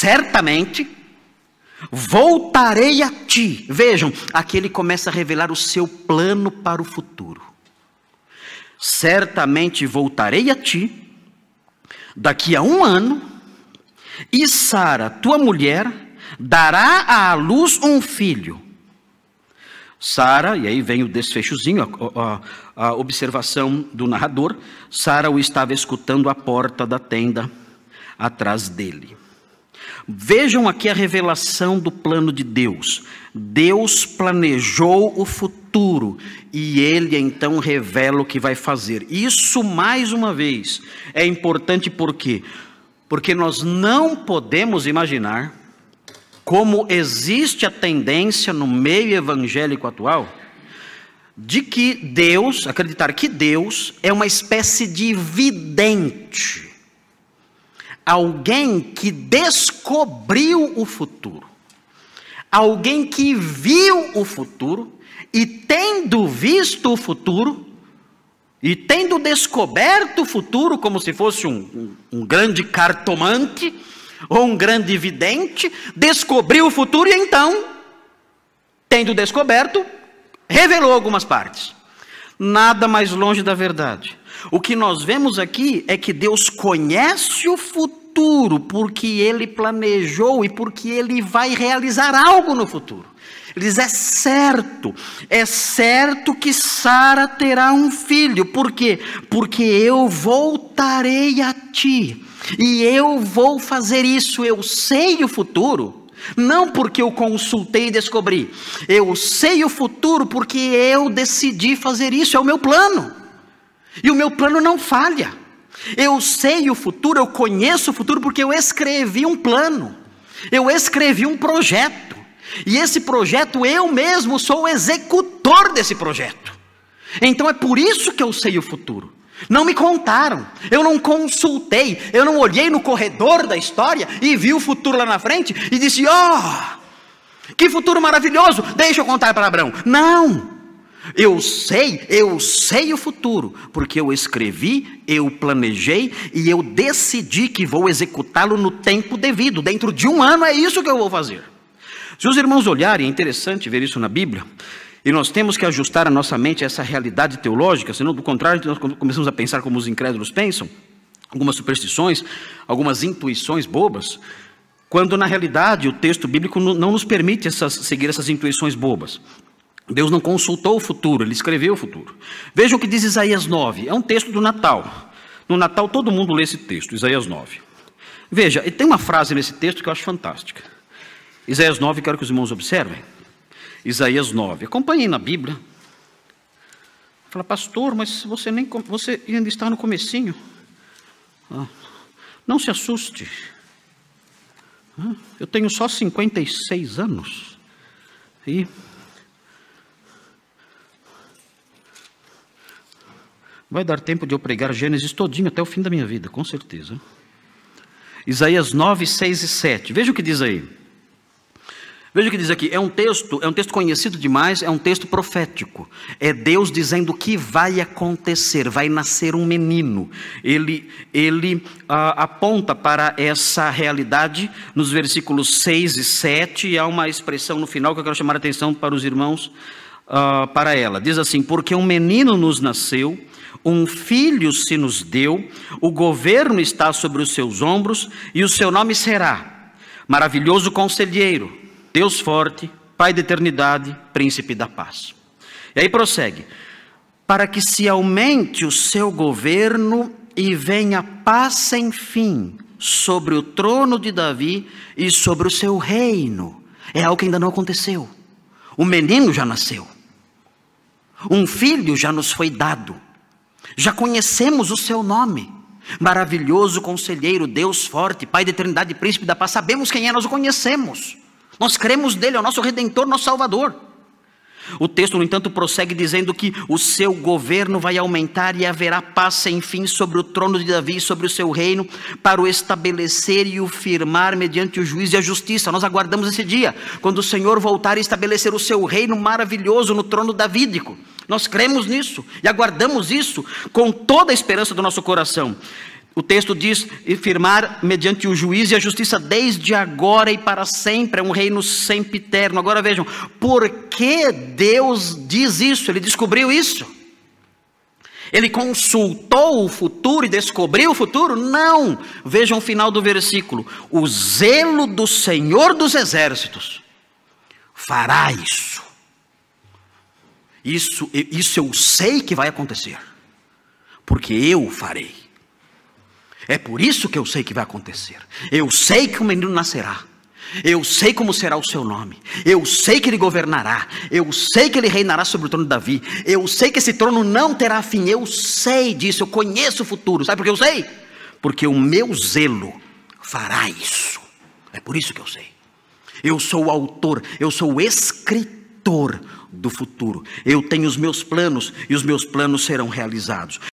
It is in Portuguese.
certamente voltarei a ti. Vejam, aqui ele começa a revelar o seu plano para o futuro. Certamente voltarei a ti daqui a um ano, e Sara, tua mulher, dará à luz um filho. Sara, e aí vem o desfechozinho, a, a, a observação do narrador: Sara o estava escutando à porta da tenda atrás dele. Vejam aqui a revelação do plano de Deus. Deus planejou o futuro e ele então revela o que vai fazer. Isso, mais uma vez, é importante porque Porque nós não podemos imaginar como existe a tendência no meio evangélico atual de que Deus, acreditar que Deus é uma espécie de vidente Alguém que descobriu o futuro. Alguém que viu o futuro e tendo visto o futuro, e tendo descoberto o futuro como se fosse um, um, um, grande cartomante ou um grande vidente, descobriu o futuro e então, tendo descoberto, revelou algumas partes. Nada mais longe da verdade. O que nós vemos aqui é que Deus conhece o futuro porque ele planejou e porque ele vai realizar algo no futuro. Ele diz: é certo, é certo que Sara terá um filho, por quê? Porque eu voltarei a ti e eu vou fazer isso, eu sei o futuro. Não porque eu consultei e descobri, eu sei o futuro porque eu decidi fazer isso, é o meu plano. E o meu plano não falha. Eu sei o futuro, eu conheço o futuro porque eu escrevi um plano. Eu escrevi um projeto. E esse projeto eu mesmo sou o executor desse projeto. Então é por isso que eu sei o futuro. Não me contaram, eu não consultei, eu não olhei no corredor da história e vi o futuro lá na frente e disse: "Oh, que futuro maravilhoso! Deixa eu contar para Abraão". Não. Eu sei, eu sei o futuro, porque eu escrevi, eu planejei e eu decidi que vou executá-lo no tempo devido. Dentro de um ano é isso que eu vou fazer. Se os irmãos olharem, é interessante ver isso na Bíblia, e nós temos que ajustar a nossa mente a essa realidade teológica, senão, do contrário, nós começamos a pensar como os incrédulos pensam, algumas superstições, algumas intuições bobas, quando na realidade o texto bíblico não nos permite essas, seguir essas intuições bobas. Deus não consultou o futuro, ele escreveu o futuro. Veja o que diz Isaías 9, é um texto do Natal. No Natal todo mundo lê esse texto, Isaías 9. Veja, e tem uma frase nesse texto que eu acho fantástica. Isaías 9, quero que os irmãos observem. Isaías 9, acompanhem na Bíblia. Fala, pastor, mas você, nem, você ainda está no comecinho. Ah, não se assuste. Ah, eu tenho só 56 anos. E Vai dar tempo de eu pregar Gênesis todinho até o fim da minha vida, com certeza. Isaías 9, 6 e 7. Veja o que diz aí. Veja o que diz aqui. É um texto, é um texto conhecido demais, é um texto profético. É Deus dizendo o que vai acontecer, vai nascer um menino. Ele, ele ah, aponta para essa realidade nos versículos 6 e 7, e há uma expressão no final que eu quero chamar a atenção para os irmãos ah, para ela. Diz assim: Porque um menino nos nasceu um filho se nos deu, o governo está sobre os seus ombros, e o seu nome será Maravilhoso Conselheiro, Deus Forte, Pai da Eternidade, Príncipe da Paz. E aí prossegue: para que se aumente o seu governo e venha paz sem fim sobre o trono de Davi e sobre o seu reino. É algo que ainda não aconteceu. O menino já nasceu. Um filho já nos foi dado. Já conhecemos o seu nome. Maravilhoso conselheiro, Deus forte, Pai de eternidade, príncipe da paz. Sabemos quem é, nós o conhecemos. Nós cremos dele é o nosso redentor, nosso salvador. O texto, no entanto, prossegue dizendo que o seu governo vai aumentar e haverá paz sem fim sobre o trono de Davi e sobre o seu reino, para o estabelecer e o firmar mediante o juízo e a justiça. Nós aguardamos esse dia, quando o Senhor voltar e estabelecer o seu reino maravilhoso no trono davídico. Nós cremos nisso e aguardamos isso com toda a esperança do nosso coração. O texto diz: firmar mediante o juiz e a justiça desde agora e para sempre, é um reino sempre eterno. Agora vejam, por que Deus diz isso? Ele descobriu isso? Ele consultou o futuro e descobriu o futuro? Não! Vejam o final do versículo: o zelo do Senhor dos exércitos fará isso. Isso, isso eu sei que vai acontecer, porque eu farei. É por isso que eu sei que vai acontecer. Eu sei que o menino nascerá. Eu sei como será o seu nome. Eu sei que ele governará. Eu sei que ele reinará sobre o trono de Davi. Eu sei que esse trono não terá fim. Eu sei disso. Eu conheço o futuro. Sabe por que eu sei? Porque o meu zelo fará isso. É por isso que eu sei. Eu sou o autor. Eu sou o escritor do futuro. Eu tenho os meus planos e os meus planos serão realizados.